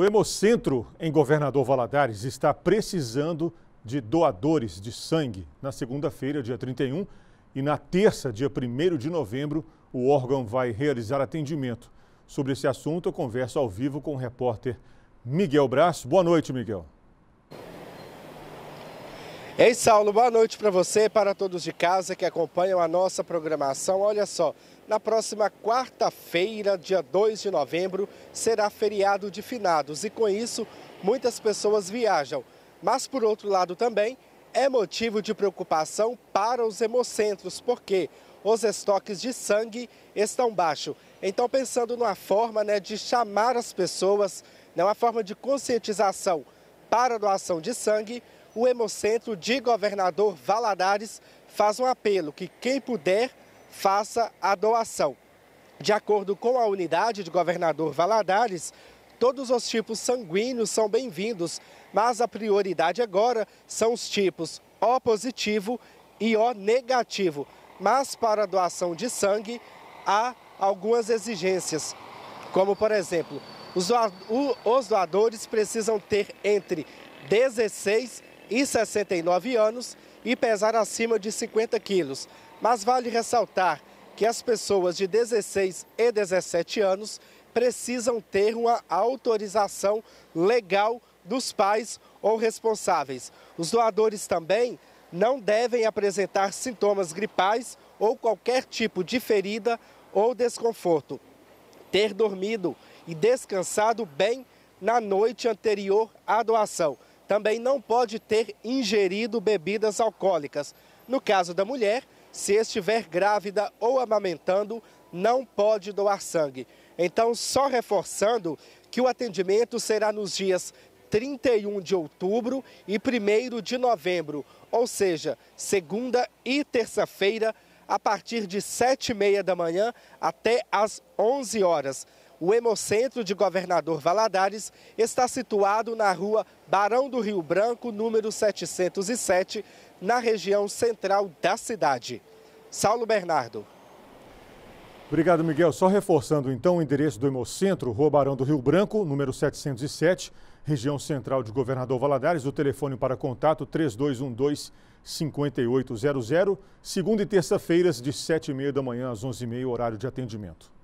O Hemocentro em Governador Valadares está precisando de doadores de sangue. Na segunda-feira, dia 31, e na terça, dia 1 de novembro, o órgão vai realizar atendimento. Sobre esse assunto, eu converso ao vivo com o repórter Miguel Braz. Boa noite, Miguel. Ei, Saulo, boa noite para você para todos de casa que acompanham a nossa programação. Olha só, na próxima quarta-feira, dia 2 de novembro, será feriado de finados e com isso muitas pessoas viajam. Mas por outro lado também é motivo de preocupação para os hemocentros, porque os estoques de sangue estão baixos. Então, pensando numa forma né, de chamar as pessoas, né, uma forma de conscientização para a doação de sangue, o Hemocentro de Governador Valadares faz um apelo que quem puder faça a doação. De acordo com a unidade de Governador Valadares, todos os tipos sanguíneos são bem-vindos, mas a prioridade agora são os tipos O positivo e O negativo. Mas para a doação de sangue há algumas exigências, como por exemplo, os doadores precisam ter entre 16 e 69 anos e pesar acima de 50 quilos. Mas vale ressaltar que as pessoas de 16 e 17 anos precisam ter uma autorização legal dos pais ou responsáveis. Os doadores também não devem apresentar sintomas gripais ou qualquer tipo de ferida ou desconforto. Ter dormido e descansado bem na noite anterior à doação também não pode ter ingerido bebidas alcoólicas. No caso da mulher, se estiver grávida ou amamentando, não pode doar sangue. Então, só reforçando que o atendimento será nos dias 31 de outubro e 1 de novembro, ou seja, segunda e terça-feira, a partir de 7h30 da manhã até às 11 horas. O Hemocentro de Governador Valadares está situado na rua Barão do Rio Branco, número 707, na região central da cidade. Saulo Bernardo. Obrigado, Miguel. Só reforçando então o endereço do Hemocentro, Rua Barão do Rio Branco, número 707, região central de Governador Valadares. O telefone para contato 3212 5800, segunda e terça-feiras de 7h30 da manhã às 11h30, horário de atendimento.